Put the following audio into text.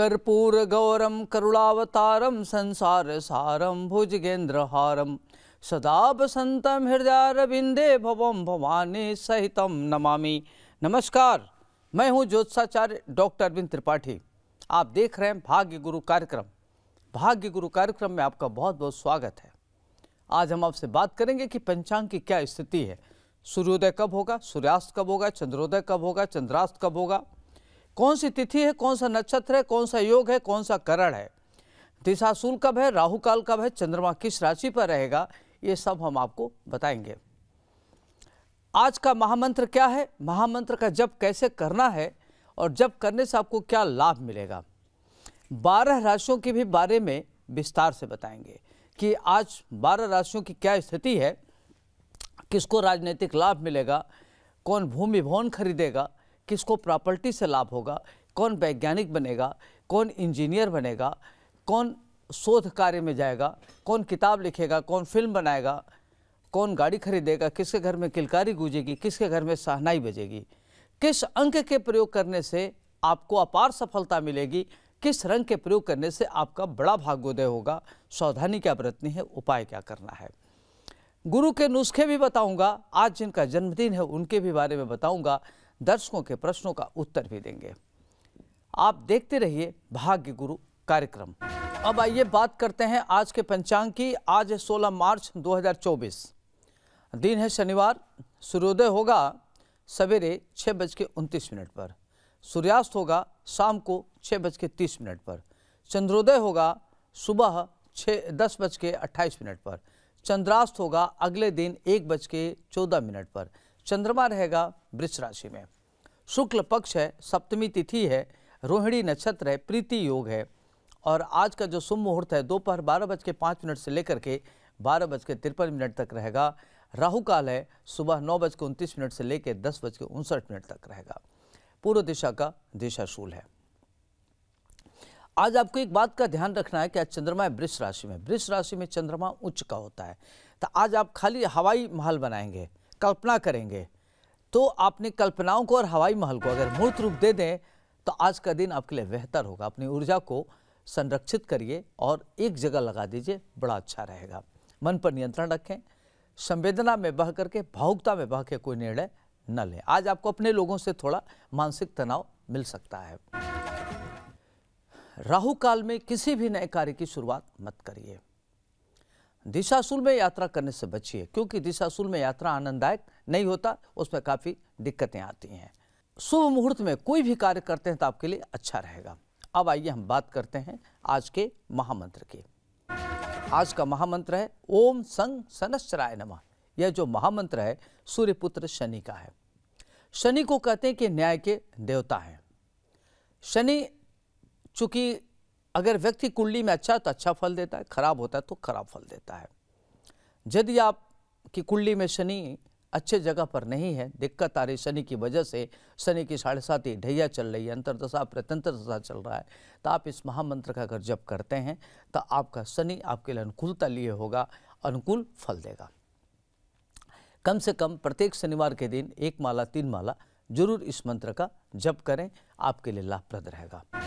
कर्पूर गौरम करुणावतारम संसार सारम संसारसारं हारम सदा वसन्तं हृदयारविन्दे भवं भवानी सहित नमामि नमस्कार मैं हूं ज्योत्साचार्य डॉक्टर अरविंद त्रिपाठी आप देख रहे हैं भाग्य गुरु कार्यक्रम भाग्य गुरु कार्यक्रम में आपका बहुत बहुत स्वागत है आज हम आपसे बात करेंगे कि पंचांग की क्या स्थिति है सूर्योदय कब होगा सूर्यास्त कब होगा चंद्रोदय कब होगा चंद्रास्त कब होगा कौन सी तिथि है कौन सा नक्षत्र है कौन सा योग है कौन सा करण है दिशाशूल कब है राहु काल कब है चंद्रमा किस राशि पर रहेगा ये सब हम आपको बताएंगे आज का महामंत्र क्या है महामंत्र का जप कैसे करना है और जप करने से आपको क्या लाभ मिलेगा बारह राशियों के भी बारे में विस्तार से बताएंगे कि आज बारह राशियों की क्या स्थिति है किसको राजनीतिक लाभ मिलेगा कौन भूमि भवन खरीदेगा किसको प्रॉपर्टी से लाभ होगा कौन वैज्ञानिक बनेगा कौन इंजीनियर बनेगा कौन शोध कार्य में जाएगा कौन किताब लिखेगा कौन फिल्म बनाएगा कौन गाड़ी खरीदेगा किसके घर में किलकारी गूंजेगी किसके घर में सहनाई बजेगी किस अंक के प्रयोग करने से आपको अपार सफलता मिलेगी किस रंग के प्रयोग करने से आपका बड़ा भाग्योदय होगा सावधानी क्या बरतनी है उपाय क्या करना है गुरु के नुस्खे भी बताऊंगा आज जिनका जन्मदिन है उनके भी बारे में बताऊंगा दर्शकों के प्रश्नों का उत्तर भी देंगे आप देखते रहिए भाग्य गुरु कार्यक्रम अब आइए बात करते हैं आज के पंचांग की आज 16 मार्च 2024 दिन है शनिवार सूर्योदय होगा सवेरे छः बज के मिनट पर सूर्यास्त होगा शाम को छः बज के तीस मिनट पर चंद्रोदय होगा सुबह छः दस बज के अट्ठाईस मिनट पर चंद्रास्त होगा अगले दिन एक बज के चौदह मिनट पर चंद्रमा रहेगा वृक्ष राशि में शुक्ल पक्ष है सप्तमी तिथि है रोहिणी नक्षत्र है प्रीति योग है और आज का जो शुभ मुहूर्त है दोपहर बारह बज के पाँच मिनट से लेकर के बारह बज के तिरपन मिनट तक रहेगा राहु काल है सुबह नौ बज के उनतीस मिनट से लेकर दस बज के उनसठ मिनट तक रहेगा पूर्व दिशा का दिशाशूल है आज आपको एक बात का ध्यान रखना है कि आज चंद्रमा है वृक्ष राशि में वृक्ष राशि में चंद्रमा उच्च का होता है तो आज आप खाली हवाई महल बनाएंगे कल्पना करेंगे तो आपने कल्पनाओं को और हवाई महल को अगर मूर्त रूप दे दें तो आज का दिन आपके लिए बेहतर होगा अपनी ऊर्जा को संरक्षित करिए और एक जगह लगा दीजिए बड़ा अच्छा रहेगा मन पर नियंत्रण रखें संवेदना में बह करके भावुकता में बह के कोई निर्णय न लें आज आपको अपने लोगों से थोड़ा मानसिक तनाव मिल सकता है राहु काल में किसी भी नए कार्य की शुरुआत मत करिए दिशासुल में यात्रा करने से बचिए क्योंकि दिशासुल में यात्रा आनंददायक नहीं होता उसमें काफ़ी दिक्कतें आती हैं शुभ मुहूर्त में कोई भी कार्य करते हैं तो आपके लिए अच्छा रहेगा अब आइए हम बात करते हैं आज के महामंत्र की आज का महामंत्र है ओम संग सनश्चराय नमः यह जो महामंत्र है सूर्यपुत्र शनि का है शनि को कहते हैं कि न्याय के देवता हैं शनि चूंकि अगर व्यक्ति कुंडली में अच्छा है तो अच्छा फल देता है खराब होता है तो खराब फल देता है यदि आप की कुंडली में शनि अच्छे जगह पर नहीं है दिक्कत आ रही शनि की वजह से शनि की साढ़े सात ही ढैया चल रही है अंतरदशा प्रत्यंतर दशा चल रहा है तो आप इस महामंत्र का अगर जप करते हैं तो आपका शनि आपके लिए अनुकूलता लिए होगा अनुकूल फल देगा कम से कम प्रत्येक शनिवार के दिन एक माला तीन माला जरूर इस मंत्र का जप करें आपके लिए लाभप्रद रहेगा